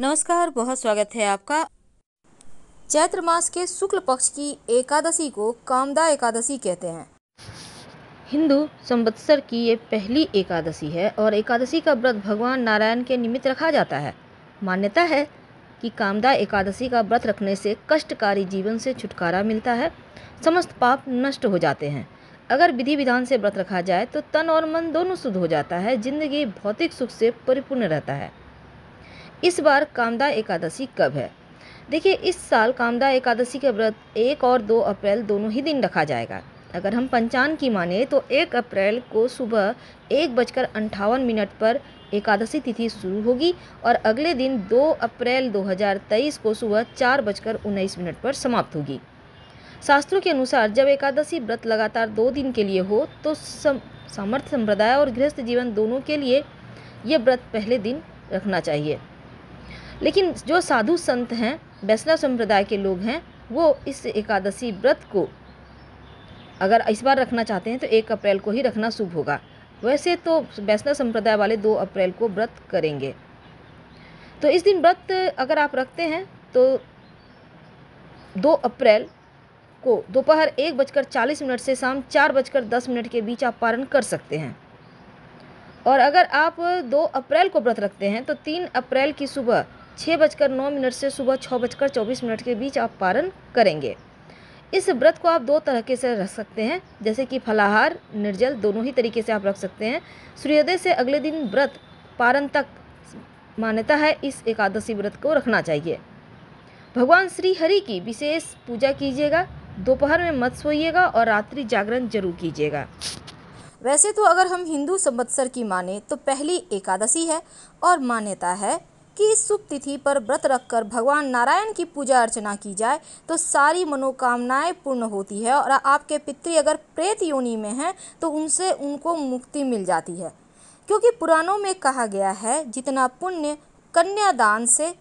नमस्कार बहुत स्वागत है आपका चैत्र मास के शुक्ल पक्ष की एकादशी को कामदा एकादशी कहते हैं हिंदू संवत्सर की ये पहली एकादशी है और एकादशी का व्रत भगवान नारायण के निमित्त रखा जाता है मान्यता है कि कामदा एकादशी का व्रत रखने से कष्टकारी जीवन से छुटकारा मिलता है समस्त पाप नष्ट हो जाते हैं अगर विधि विधान से व्रत रखा जाए तो तन और मन दोनों शुद्ध हो जाता है जिंदगी भौतिक सुख से परिपूर्ण रहता है इस बार कामदा एकादशी कब है देखिए इस साल कामदा एकादशी का व्रत एक और दो अप्रैल दोनों ही दिन रखा जाएगा अगर हम पंचांग की माने तो एक अप्रैल को सुबह एक बजकर अंठावन मिनट पर एकादशी तिथि शुरू होगी और अगले दिन दो अप्रैल 2023 को सुबह चार बजकर उन्नीस मिनट पर समाप्त होगी शास्त्रों के अनुसार जब एकादशी व्रत लगातार दो दिन के लिए हो तो सम, समर्थ संप्रदाय और गृहस्थ जीवन दोनों के लिए यह व्रत पहले दिन रखना चाहिए लेकिन जो साधु संत हैं वैष्णव संप्रदाय के लोग हैं वो इस एकादशी व्रत को अगर इस बार रखना चाहते हैं तो एक अप्रैल को ही रखना शुभ होगा वैसे तो वैष्णव संप्रदाय वाले दो अप्रैल को व्रत करेंगे तो इस दिन व्रत अगर आप रखते हैं तो दो अप्रैल को दोपहर एक बजकर चालीस मिनट से शाम चार बजकर दस मिनट के बीच आप पारण कर सकते हैं और अगर आप दो अप्रैल को व्रत रखते हैं तो तीन अप्रैल की सुबह छः बजकर नौ मिनट से सुबह छः बजकर चौबीस मिनट के बीच आप पारण करेंगे इस व्रत को आप दो तरीके से रख सकते हैं जैसे कि फलाहार निर्जल दोनों ही तरीके से आप रख सकते हैं सूर्योदय से अगले दिन व्रत पारण तक मान्यता है इस एकादशी व्रत को रखना चाहिए भगवान श्री हरि की विशेष पूजा कीजिएगा दोपहर में मत सोइएगा और रात्रि जागरण जरूर कीजिएगा वैसे तो अगर हम हिंदू संवत्सर की माने तो पहली एकादशी है और मान्यता है की शुभ तिथि पर व्रत रखकर भगवान नारायण की पूजा अर्चना की जाए तो सारी मनोकामनाएं पूर्ण होती है और आपके पितृ अगर प्रेत योनि में हैं तो उनसे उनको मुक्ति मिल जाती है क्योंकि पुराणों में कहा गया है जितना पुण्य कन्यादान से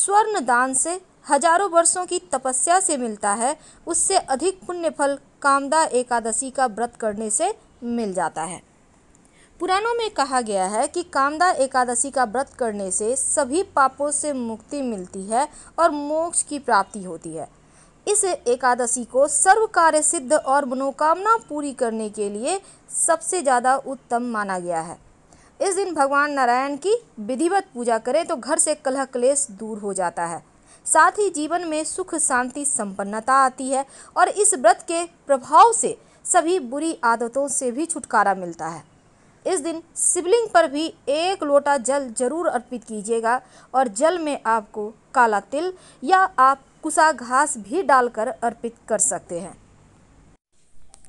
स्वर्ण दान से हजारों वर्षों की तपस्या से मिलता है उससे अधिक पुण्य फल कामदा एकादशी का व्रत करने से मिल जाता है पुराणों में कहा गया है कि कामदा एकादशी का व्रत करने से सभी पापों से मुक्ति मिलती है और मोक्ष की प्राप्ति होती है इस एकादशी को सर्व कार्य सिद्ध और मनोकामना पूरी करने के लिए सबसे ज़्यादा उत्तम माना गया है इस दिन भगवान नारायण की विधिवत पूजा करें तो घर से कलह क्लेश दूर हो जाता है साथ ही जीवन में सुख शांति संपन्नता आती है और इस व्रत के प्रभाव से सभी बुरी आदतों से भी छुटकारा मिलता है इस दिन शिवलिंग पर भी एक लोटा जल जरूर अर्पित कीजिएगा और जल में आपको काला तिल या आप कुसा घास भी डालकर अर्पित कर सकते हैं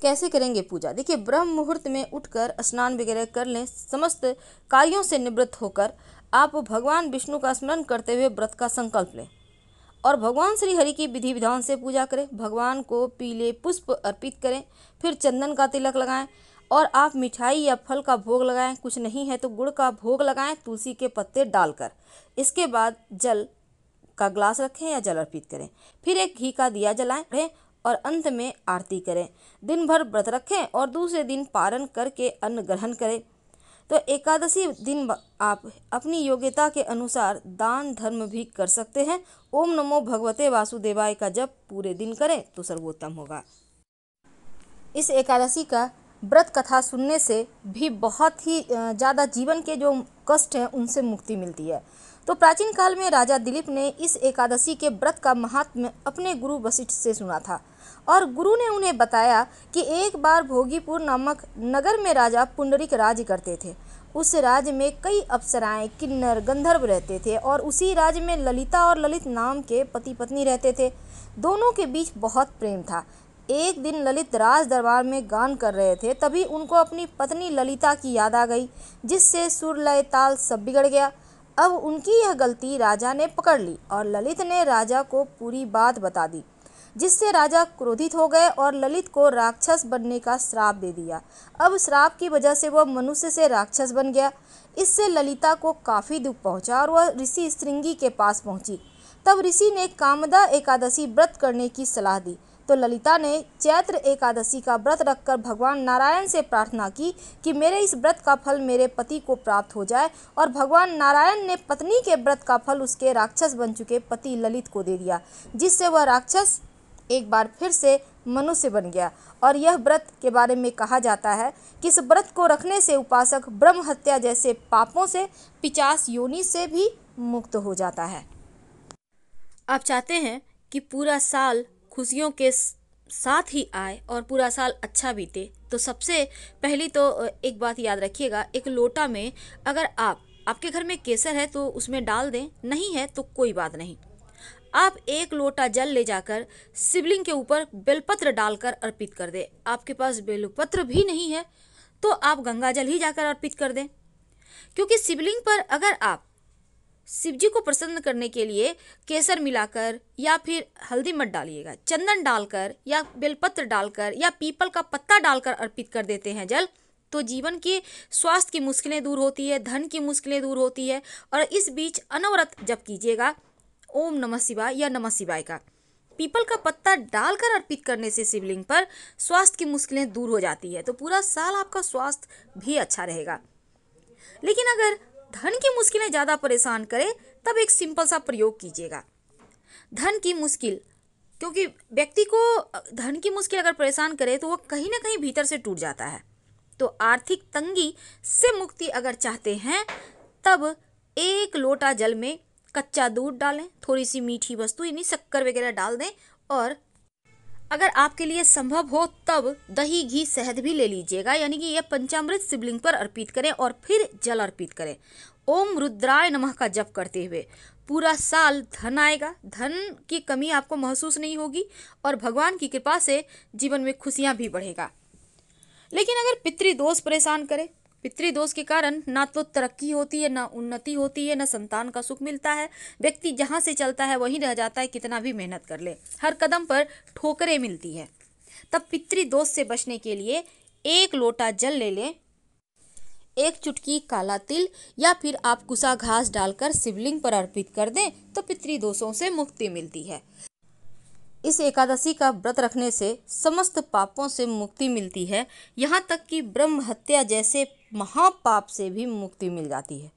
कैसे करेंगे पूजा देखिए ब्रह्म मुहूर्त में उठकर स्नान वगैरह कर लें समस्त कार्यों से निवृत्त होकर आप भगवान विष्णु का स्मरण करते हुए व्रत का संकल्प लें और भगवान श्री हरि की विधि विधान से पूजा करें भगवान को पीले पुष्प अर्पित करें फिर चंदन का तिलक लगाएं और आप मिठाई या फल का भोग लगाएं कुछ नहीं है तो गुड़ का भोग लगाएं तुलसी के पत्ते डालकर इसके बाद जल का ग्लास रखें या जल अर्पित करें फिर एक घी का दिया जलाएं और अंत में आरती करें दिन भर व्रत रखें और दूसरे दिन पारण करके अन्न ग्रहण करें तो एकादशी दिन आप अपनी योग्यता के अनुसार दान धर्म भी कर सकते हैं ओम नमो भगवते वासुदेवाय का जप पूरे दिन करें तो सर्वोत्तम होगा इस एकादशी का व्रत कथा सुनने से भी बहुत ही ज़्यादा जीवन के जो कष्ट हैं उनसे मुक्ति मिलती है तो प्राचीन काल में राजा दिलीप ने इस एकादशी के व्रत का महात्म्य अपने गुरु वशिष्ठ से सुना था और गुरु ने उन्हें बताया कि एक बार भोगीपुर नामक नगर में राजा पुंडरिक राज करते थे उस राज्य में कई अप्सराएं किन्नर गंधर्व रहते थे और उसी राज्य में ललिता और ललित नाम के पति पत्नी रहते थे दोनों के बीच बहुत प्रेम था एक दिन ललित राज दरबार में गान कर रहे थे तभी उनको अपनी पत्नी ललिता की याद आ गई जिससे सुर लय ताल सब बिगड़ गया अब उनकी यह गलती राजा ने पकड़ ली और ललित ने राजा को पूरी बात बता दी जिससे राजा क्रोधित हो गए और ललित को राक्षस बनने का श्राप दे दिया अब श्राप की वजह से वह मनुष्य से राक्षस बन गया इससे ललिता को काफ़ी दुख पहुंचा और वह ऋषि श्रृंगी के पास पहुंची तब ऋषि ने कामदा एकादशी व्रत करने की सलाह दी तो ललिता ने चैत्र एकादशी का व्रत रखकर भगवान नारायण से प्रार्थना की कि मेरे इस व्रत का फल मेरे पति को प्राप्त हो जाए और भगवान नारायण ने पत्नी के व्रत का फल उसके राक्षस बन चुके पति ललित को दे दिया जिससे वह राक्षस एक बार फिर से मनुष्य बन गया और यह व्रत के बारे में कहा जाता है कि इस व्रत को रखने से उपासक ब्रह्म हत्या जैसे पापों से पिचास योनि से भी मुक्त हो जाता है आप चाहते हैं कि पूरा साल खुशियों के साथ ही आए और पूरा साल अच्छा बीते तो सबसे पहली तो एक बात याद रखिएगा एक लोटा में अगर आप आपके घर में केसर है तो उसमें डाल दें नहीं है तो कोई बात नहीं आप एक लोटा जल ले जाकर शिवलिंग के ऊपर बेलपत्र डालकर अर्पित कर दें आपके पास बेलपत्र भी नहीं है तो आप गंगा जल ही जाकर अर्पित कर दें क्योंकि शिवलिंग पर अगर आप शिवजी को प्रसन्न करने के लिए केसर मिलाकर या फिर हल्दी मत डालिएगा चंदन डालकर या बेलपत्र डालकर या पीपल का पत्ता डालकर अर्पित कर देते हैं जल तो जीवन के स्वास्थ्य की मुश्किलें दूर होती है धन की मुश्किलें दूर होती है और इस बीच अनवरत जब कीजिएगा ओम नमः शिवाय या नमः शिवाय का पीपल का पत्ता डालकर अर्पित करने से शिवलिंग पर स्वास्थ्य की मुश्किलें दूर हो जाती है तो पूरा साल आपका स्वास्थ्य भी अच्छा रहेगा लेकिन अगर धन की मुश्किलें ज़्यादा परेशान करें तब एक सिंपल सा प्रयोग कीजिएगा धन की मुश्किल क्योंकि व्यक्ति को धन की मुश्किल अगर परेशान करे तो वह कहीं ना कहीं भीतर से टूट जाता है तो आर्थिक तंगी से मुक्ति अगर चाहते हैं तब एक लोटा जल में कच्चा दूध डालें थोड़ी सी मीठी वस्तु यानी शक्कर वगैरह डाल दें और अगर आपके लिए संभव हो तब दही घी शहद भी ले लीजिएगा यानी कि यह पंचामृत शिवलिंग पर अर्पित करें और फिर जल अर्पित करें ओम रुद्राय नमः का जप करते हुए पूरा साल धन आएगा धन की कमी आपको महसूस नहीं होगी और भगवान की कृपा से जीवन में खुशियाँ भी बढ़ेगा लेकिन अगर पितृदोष परेशान करें पितृदोष के कारण ना तो तरक्की होती है ना उन्नति होती है ना संतान का सुख मिलता है व्यक्ति जहाँ से चलता है वहीं रह जाता है कितना भी मेहनत कर ले हर कदम पर ठोकरें मिलती है तब पितृदोष से बचने के लिए एक लोटा जल ले लें एक चुटकी काला तिल या फिर आप कुसा घास डालकर शिवलिंग पर अर्पित कर दें तो पितृदोषों से मुक्ति मिलती है इस एकादशी का व्रत रखने से समस्त पापों से मुक्ति मिलती है यहाँ तक कि ब्रह्म हत्या जैसे महापाप से भी मुक्ति मिल जाती है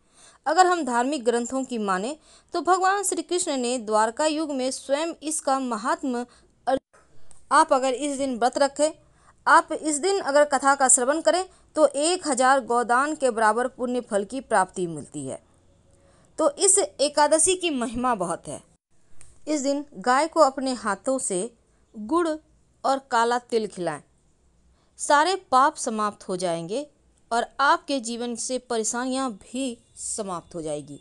अगर हम धार्मिक ग्रंथों की माने तो भगवान श्री कृष्ण ने द्वारका युग में स्वयं इसका महात्म आप अगर इस दिन व्रत रखें आप इस दिन अगर कथा का श्रवण करें तो एक हजार गौदान के बराबर पुण्य फल की प्राप्ति मिलती है तो इस एकादशी की महिमा बहुत है इस दिन गाय को अपने हाथों से गुड़ और काला तिल खिलाएं सारे पाप समाप्त हो जाएंगे और आपके जीवन से परेशानियां भी समाप्त हो जाएगी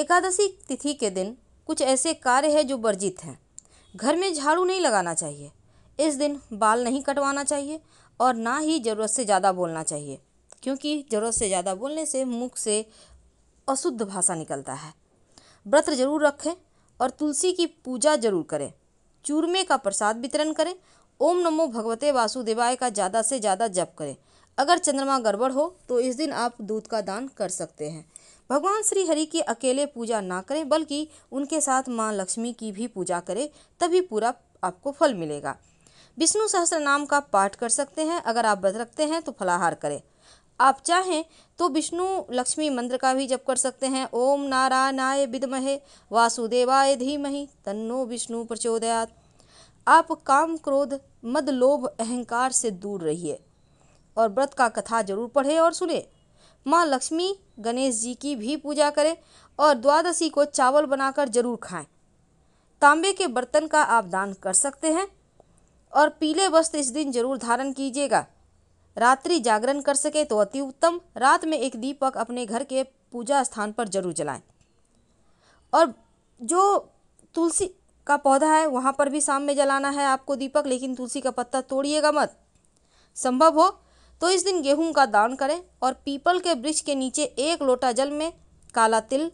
एकादशी तिथि के दिन कुछ ऐसे कार्य हैं जो वर्जित हैं घर में झाड़ू नहीं लगाना चाहिए इस दिन बाल नहीं कटवाना चाहिए और ना ही ज़रूरत से ज़्यादा बोलना चाहिए क्योंकि ज़रूरत से ज़्यादा बोलने से मुख से अशुद्ध भाषा निकलता है व्रत जरूर रखें और तुलसी की पूजा जरूर करें चूरमे का प्रसाद वितरण करें ओम नमो भगवते वासुदेवाय का ज़्यादा से ज़्यादा जप करें अगर चंद्रमा गड़बड़ हो तो इस दिन आप दूध का दान कर सकते हैं भगवान श्री हरि की अकेले पूजा ना करें बल्कि उनके साथ माँ लक्ष्मी की भी पूजा करें तभी पूरा आपको फल मिलेगा विष्णु सहस्र नाम का पाठ कर सकते हैं अगर आप व्रत रखते हैं तो फलाहार करें आप चाहें तो विष्णु लक्ष्मी मंत्र का भी जप कर सकते हैं ओम नारायणाय विदमहे वासुदेवाय धीमहि तन्नो विष्णु प्रचोदयात आप काम क्रोध मद लोभ अहंकार से दूर रहिए और व्रत का कथा जरूर पढ़े और सुने माँ लक्ष्मी गणेश जी की भी पूजा करें और द्वादशी को चावल बनाकर जरूर खाएं तांबे के बर्तन का आप दान कर सकते हैं और पीले वस्त्र इस दिन जरूर धारण कीजिएगा रात्रि जागरण कर सके तो अति उत्तम रात में एक दीपक अपने घर के पूजा स्थान पर जरूर जलाएं और जो तुलसी का पौधा है वहाँ पर भी शाम में जलाना है आपको दीपक लेकिन तुलसी का पत्ता तोड़िएगा मत संभव हो तो इस दिन गेहूं का दान करें और पीपल के वृक्ष के नीचे एक लोटा जल में काला तिल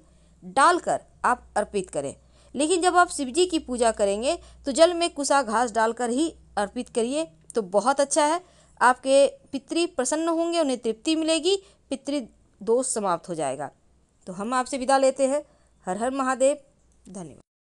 डालकर आप अर्पित करें लेकिन जब आप शिवजी की पूजा करेंगे तो जल में कुसा घास डालकर ही अर्पित करिए तो बहुत अच्छा है आपके पितृ प्रसन्न होंगे उन्हें तृप्ति मिलेगी पितृ दोष समाप्त हो जाएगा तो हम आपसे विदा लेते हैं हर हर महादेव धन्यवाद